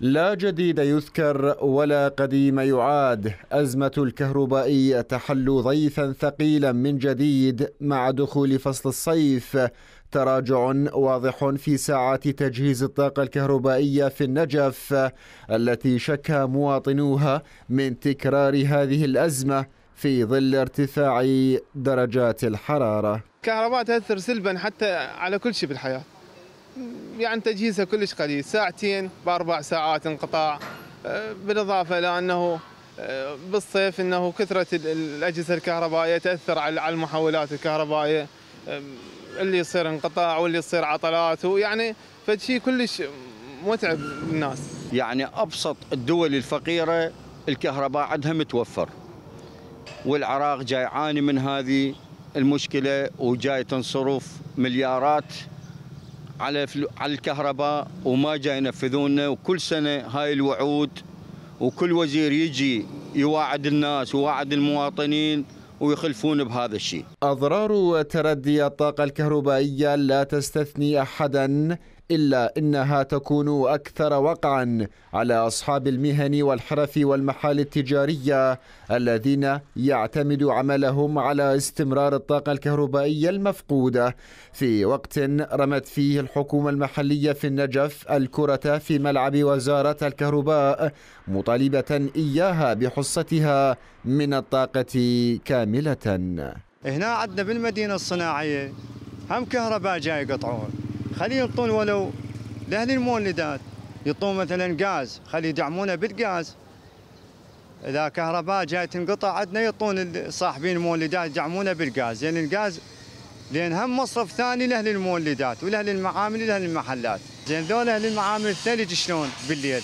لا جديد يذكر ولا قديم يعاد أزمة الكهرباء تحل ضيفا ثقيلا من جديد مع دخول فصل الصيف تراجع واضح في ساعات تجهيز الطاقة الكهربائية في النجف التي شكى مواطنوها من تكرار هذه الأزمة في ظل ارتفاع درجات الحرارة الكهرباء تأثر سلبا حتى على كل شيء بالحياة يعني تجهيزها كلش قليل ساعتين باربع ساعات انقطاع آه، بالاضافه لانه آه، بالصيف انه كثره الاجهزه الكهربائيه تاثر على المحولات الكهربائيه اللي يصير انقطاع واللي يصير عطلات ويعني فشيء كلش متعب للناس يعني ابسط الدول الفقيره الكهرباء عندها متوفر والعراق جاي يعاني من هذه المشكله وجاي تنصرف مليارات على على الكهرباء وما جاي ينفذونا وكل سنه هاي الوعود وكل وزير يجي يواعد الناس وواعد المواطنين ويخلفون بهذا الشيء. اضرار تردي الطاقه الكهربائيه لا تستثني احدا إلا إنها تكون أكثر وقعا على أصحاب المهن والحرف والمحال التجارية الذين يعتمد عملهم على استمرار الطاقة الكهربائية المفقودة في وقت رمت فيه الحكومة المحلية في النجف الكرة في ملعب وزارة الكهرباء مطالبة إياها بحصتها من الطاقة كاملة هنا عندنا بالمدينة الصناعية هم كهرباء جاي يقطعون خليه يعطون ولو لاهل المولدات يعطون مثلا غاز خليه يدعمونه بالغاز اذا كهرباء جاي تنقطع عندنا يعطون صاحبين المولدات يدعمونه بالغاز لان يعني الغاز لان هم مصرف ثاني لاهل المولدات ولاهل المعامل ولاهل المحلات زين ذول اهل المعامل الثلج شلون بالليل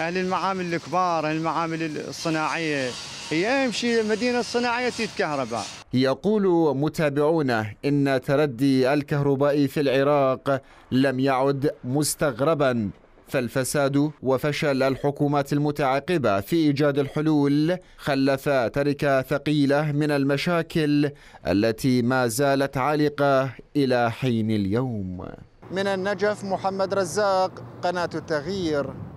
اهل المعامل الكبار اهل المعامل الصناعيه هي اهم شيء المدينه الصناعيه تيت كهرباء يقول متابعونا إن تردي الكهرباء في العراق لم يعد مستغربا فالفساد وفشل الحكومات المتعاقبة في إيجاد الحلول خلف تركة ثقيلة من المشاكل التي ما زالت عالقة إلى حين اليوم من النجف محمد رزاق قناة التغيير